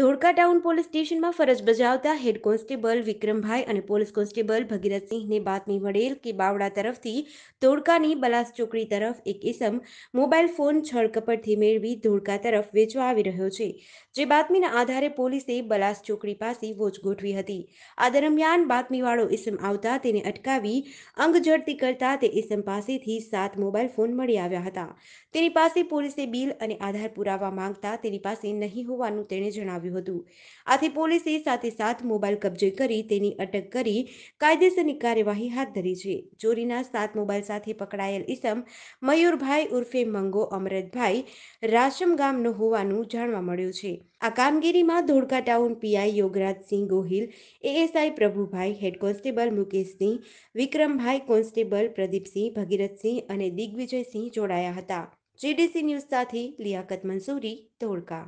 Dholka town police સ્ટેશનમાં ફરજ બજાવતા હેડ કોન્સ્ટેબલ વિક્રમભાઈ અને પોલીસ કોન્સ્ટેબલ ભગીરથસિંહને બાતમી મળેલ કે બાવડા તરફથી ધોળકાની બલાસ ચોકડી તરફ એક ઇસમ મોબાઈલ ફોન છળકપટથી મેળવી ધોળકા તરફ વેચવા આવી રહ્યો છે જે બાતમીના આધારે પોલીસે બલાસ ચોકડી પાસે વોચ ગોઠવી હતી આ દરમિયાન બાતમીવાળો ઇસમ આવતા તેને અટકાવી અંગ ઝડતી કરતા તે ઇસમ પાસેથી સાત મોબાઈલ ફોન મળી આવ્યા હતા તેની પાસે પોલીસે બિલ અને આધાર પુરાવા માંગતા તેની પાસે નહીં હોવાનું તેણે જણાવ્યું આવ્યું હતું આથી પોલીસે સાથે સાત મોબાઈલ કબજે કરી તેની અટક કરી કાયદેસરની કાર્યવાહી હાથ ધરી છે ચોરીના સાત મોબાઈલ સાથે પકડાયેલ ઇસમ મયુરભાઈ ઉર્ફે મંગો અમરતભાઈ રાશમ ગામનો હોવાનું જાણવા મળ્યું છે આ કામગીરીમાં Dholka town PI Yograjsinh Gohil ASI Prabhubhai head constable Mukeshsinh Vikrambhai constable Pradipsinh Bhagirathsinh અને દિગ્વિજયસિંહ જોડાયા હતા જીડીસી ન્યૂઝ સાથે લિયાકત મંસૂરી ધોળકા